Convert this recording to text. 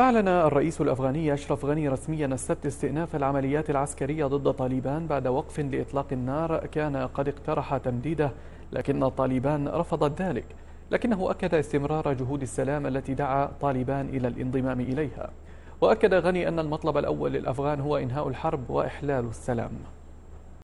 أعلن الرئيس الأفغاني أشرف غني رسميا السبت استئناف العمليات العسكرية ضد طالبان بعد وقف لإطلاق النار كان قد اقترح تمديده لكن طالبان رفضت ذلك لكنه أكد استمرار جهود السلام التي دعا طالبان إلى الانضمام إليها وأكد غني أن المطلب الأول للأفغان هو إنهاء الحرب وإحلال السلام